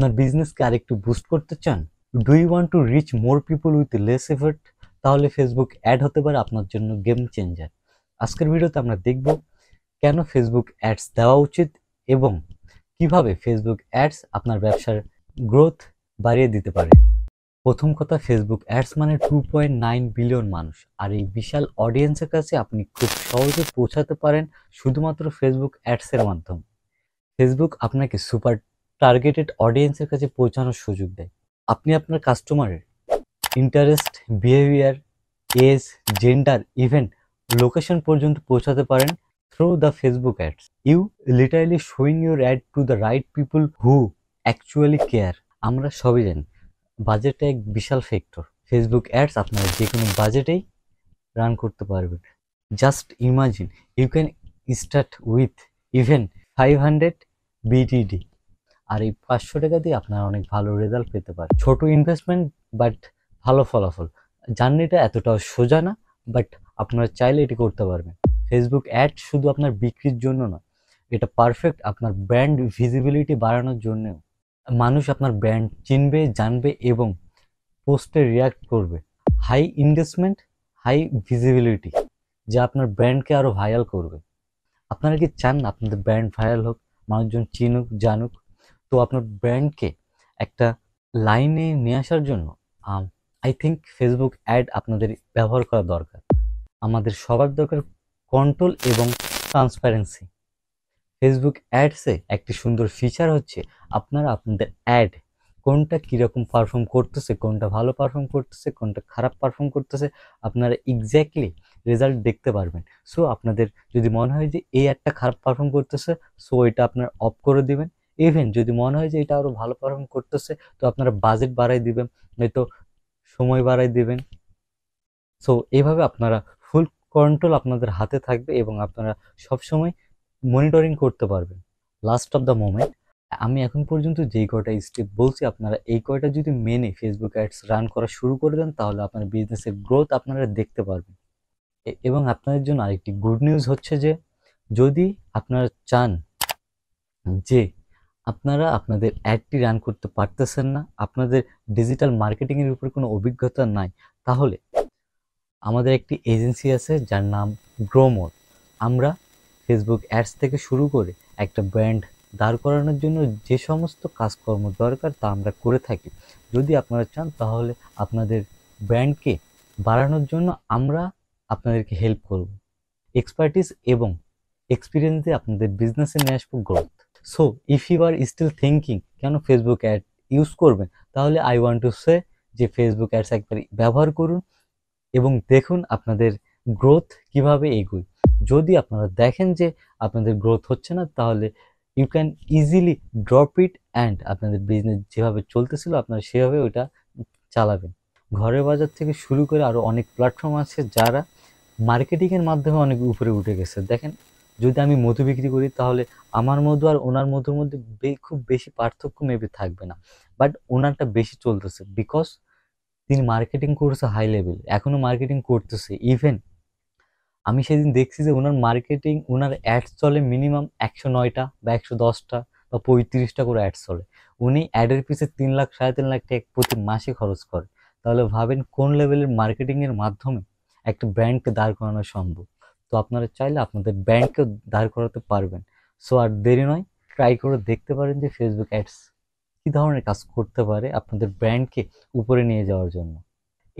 আপনার বিজনেসকে আরেকটু বুস্ট করতে চান do you want to reach more people with less effort তাহলে ফেসবুক অ্যাড হতে পারে আপনার জন্য গেম চেঞ্জার আজকের ভিডিওতে আমরা দেখব কেন ফেসবুক অ্যাডস দেওয়া উচিত এবং কিভাবে ফেসবুক অ্যাডস আপনার ব্যবসার গ্রোথ বাড়িয়ে দিতে পারে প্রথম কথা ফেসবুক অ্যাডস মানে টু পয়েন্ট নাইন বিলিয়ন মানুষ আর এই বিশাল অডিয়েন্সের কাছে আপনি খুব সহজে পৌঁছাতে পারেন শুধুমাত্র ফেসবুক অ্যাডসের মাধ্যমে ফেসবুক আপনাকে সুপার টার্গেটেড অডিয়েন্সের কাছে পৌঁছানোর সুযোগ দেয় আপনি আপনার কাস্টমারের interest behaviour age gender event location পর্যন্ত পৌঁছাতে পারেন through the Facebook ads you literally showing your ad to the right people who actually care আমরা সবই জানি বাজেট এক বিশাল ফ্যাক্টর ফেসবুক অ্যাডস আপনারা যে কোনো বাজেটেই রান করতে পারবেন just imagine you can start with even five hundred BDT আর এই পাঁচশো টাকা দিয়ে আপনারা অনেক ভালো রেজাল্ট পেতে পারেন ছোট ইনভেস্টমেন্ট বাট ভালো ফলাফল জার্নিটা এতটাও সোজা না বাট আপনারা চাইলে এটি করতে পারবেন ফেসবুক অ্যাড শুধু আপনার বিক্রির জন্য না এটা পারফেক্ট আপনার ব্র্যান্ড ভিজিবিলিটি বাড়ানোর জন্যেও মানুষ আপনার ব্র্যান্ড চিনবে জানবে এবং পোস্টে রিয়াক্ট করবে হাই ইনভেস্টমেন্ট হাই ভিজিবিলিটি যা আপনার ব্র্যান্ডকে আরও ভাইরাল করবে আপনারা কি চান আপনাদের ব্র্যান্ড ভাইরাল হোক মানুষজন চিনুক জানুক তো আপনার ব্র্যান্ডকে একটা লাইনে নিয়ে আসার জন্য আই থিঙ্ক ফেসবুক অ্যাড আপনাদের ব্যবহার করা দরকার আমাদের সবার দরকার কন্ট্রোল এবং ট্রান্সপারেন্সি ফেসবুক অ্যাডসে একটি সুন্দর ফিচার হচ্ছে আপনারা আপনাদের অ্যাড কোনটা কীরকম পারফর্ম করতেছে কোনটা ভালো পারফর্ম করতেছে কোনটা খারাপ পারফর্ম করতেছে আপনারা এক্স্যাক্টলি রেজাল্ট দেখতে পারবেন সো আপনাদের যদি মনে হয় যে এই অ্যাডটা খারাপ পারফর্ম করতেছে সো এটা আপনারা অফ করে দেবেন ইভেন যদি মনে হয় যে এটা আরও ভালো পারফর্ম করতেছে তো আপনারা বাজেট বাড়াই দিবেন নয়তো সময় বাড়াই দিবেন সো এইভাবে আপনারা ফুল কন্ট্রোল আপনাদের হাতে থাকবে এবং আপনারা সব সময় মনিটরিং করতে পারবেন লাস্ট অফ দ্য মোমেন্ট আমি এখন পর্যন্ত যেই কয়টা স্টেপ বলছি আপনারা এই কয়টা যদি মেনে ফেসবুক অ্যাডস রান করা শুরু করে দেন তাহলে আপনার বিজনেসের গ্রোথ আপনারা দেখতে পারবেন এবং আপনাদের জন্য আরেকটি গুড নিউজ হচ্ছে যে যদি আপনারা চান যে আপনারা আপনাদের অ্যাডটি রান করতে পারতেছেন না আপনাদের ডিজিটাল মার্কেটিংয়ের উপর কোনো অভিজ্ঞতা নাই তাহলে আমাদের একটি এজেন্সি আছে যার নাম গ্রোমোর আমরা ফেসবুক অ্যাডস থেকে শুরু করে একটা ব্র্যান্ড দাঁড় করানোর জন্য যে সমস্ত কাজকর্ম দরকার তা আমরা করে থাকি যদি আপনারা চান তাহলে আপনাদের ব্র্যান্ডকে বাড়ানোর জন্য আমরা আপনাদেরকে হেল্প করব এক্সপার্টিস এবং এক্সপিরিয়েন্স দিয়ে আপনাদের বিজনেসে নিয়ে আসবো growth so if you are still thinking কেন ফেসবুক অ্যাড ইউজ করবেন তাহলে আই ওয়ান্ট টু সে যে ফেসবুক অ্যাডস একবার ব্যবহার করুন এবং দেখুন আপনাদের গ্রোথ কিভাবে এগোয় যদি আপনারা দেখেন যে আপনাদের গ্রোথ হচ্ছে না তাহলে you can easily drop it and আপনাদের বিজনেস যেভাবে চলতেছিল আপনারা সেভাবে ওইটা চালাবেন ঘরের বাজার থেকে শুরু করে আরও অনেক প্ল্যাটফর্ম আছে যারা মার্কেটিংয়ের মাধ্যমে অনেক উপরে উঠে গেছে দেখেন যদি আমি মধু বিক্রি করি তাহলে আমার মধু আর ওনার মধুর মধ্যে খুব বেশি পার্থক্য মেবি থাকবে না বাট ওনারটা বেশি চলতেছে বিকজ তিনি মার্কেটিং করছে হাই লেভেল এখনও মার্কেটিং করতেছে ইভেন আমি সেদিন দেখছি যে ওনার মার্কেটিং ওনার অ্যাডস চলে মিনিমাম একশো নয়টা বা একশো দশটা বা পঁয়ত্রিশটা করে অ্যাডস চলে উনি অ্যাডের পিছিয়ে তিন লাখ সাড়ে তিন লাখ টাকা প্রতি মাসে খরচ করে তাহলে ভাবেন কোন লেভেলের মার্কেটিংয়ের মাধ্যমে একটা ব্র্যান্ডকে দাঁড় করানো সম্ভব তো আপনারা চাইলে আপনাদের ব্র্যান্ডকেও দাঁড় করাতে পারবেন সো আর দেরি নয় ট্রাই করে দেখতে পারেন যে ফেসবুক অ্যাডস কী ধরনের কাজ করতে পারে আপনাদের ব্র্যান্ডকে উপরে নিয়ে যাওয়ার জন্য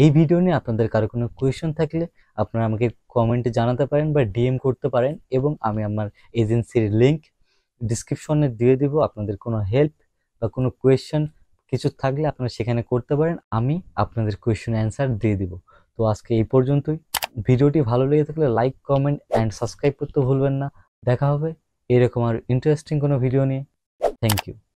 এই ভিডিও নিয়ে আপনাদের কারো কোনো কোয়েশন থাকলে আপনারা আমাকে কমেন্টে জানাতে পারেন বা ডিএম করতে পারেন এবং আমি আমার এজেন্সির লিঙ্ক ডিসক্রিপশনে দিয়ে দেব আপনাদের কোনো হেল্প বা কোনো কোয়েশন কিছু থাকলে আপনারা সেখানে করতে পারেন আমি আপনাদের কোয়েশন অ্যান্সার দিয়ে দেব তো আজকে এই পর্যন্তই ভিডিওটি ভালো লেগে থাকলে লাইক কমেন্ট অ্যান্ড সাবস্ক্রাইব করতে ভুলবেন না দেখা হবে এরকম আর ইন্টারেস্টিং কোনো ভিডিও নিয়ে থ্যাংক ইউ